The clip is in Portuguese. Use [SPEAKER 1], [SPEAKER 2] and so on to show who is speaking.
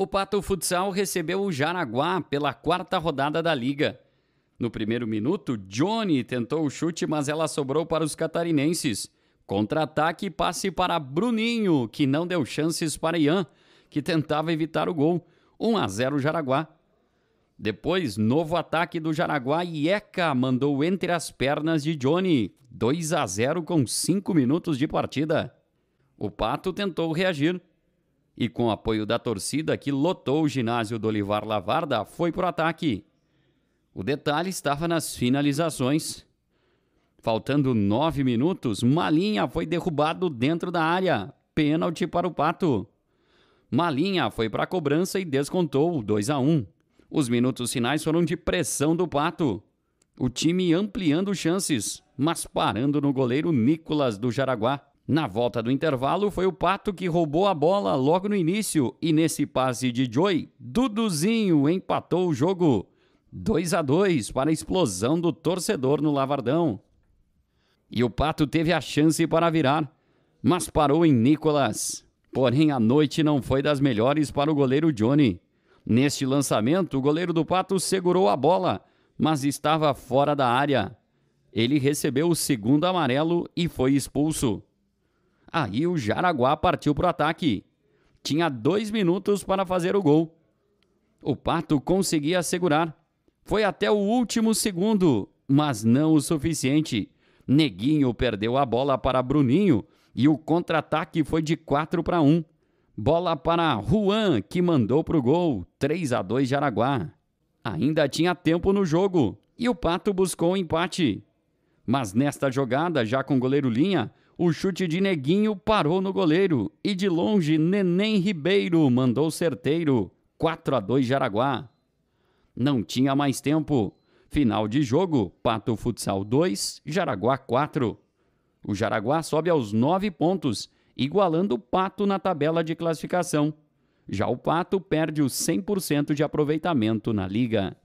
[SPEAKER 1] O Pato Futsal recebeu o Jaraguá pela quarta rodada da liga. No primeiro minuto, Johnny tentou o chute, mas ela sobrou para os catarinenses. Contra-ataque e passe para Bruninho, que não deu chances para Ian, que tentava evitar o gol. 1 a 0 Jaraguá. Depois, novo ataque do Jaraguá e Eka mandou entre as pernas de Johnny. 2 a 0 com 5 minutos de partida. O Pato tentou reagir, e, com apoio da torcida que lotou o ginásio do Olivar Lavarda, foi para o ataque. O detalhe estava nas finalizações. Faltando nove minutos, Malinha foi derrubado dentro da área. Pênalti para o Pato. Malinha foi para a cobrança e descontou 2 a 1. Os minutos finais foram de pressão do Pato. O time ampliando chances, mas parando no goleiro Nicolas do Jaraguá. Na volta do intervalo, foi o Pato que roubou a bola logo no início e nesse passe de Joy, Duduzinho empatou o jogo. 2 a 2 para a explosão do torcedor no Lavardão. E o Pato teve a chance para virar, mas parou em Nicolas. Porém, a noite não foi das melhores para o goleiro Johnny. Neste lançamento, o goleiro do Pato segurou a bola, mas estava fora da área. Ele recebeu o segundo amarelo e foi expulso. Aí o Jaraguá partiu para o ataque. Tinha dois minutos para fazer o gol. O Pato conseguia segurar. Foi até o último segundo, mas não o suficiente. Neguinho perdeu a bola para Bruninho e o contra-ataque foi de 4 para 1. Bola para Juan, que mandou para o gol, 3 a 2 Jaraguá. Ainda tinha tempo no jogo e o Pato buscou o empate. Mas nesta jogada, já com goleiro linha, o chute de Neguinho parou no goleiro e de longe Neném Ribeiro mandou certeiro. 4 a 2 Jaraguá. Não tinha mais tempo. Final de jogo: Pato Futsal 2, Jaraguá 4. O Jaraguá sobe aos 9 pontos, igualando o Pato na tabela de classificação. Já o Pato perde o 100% de aproveitamento na liga.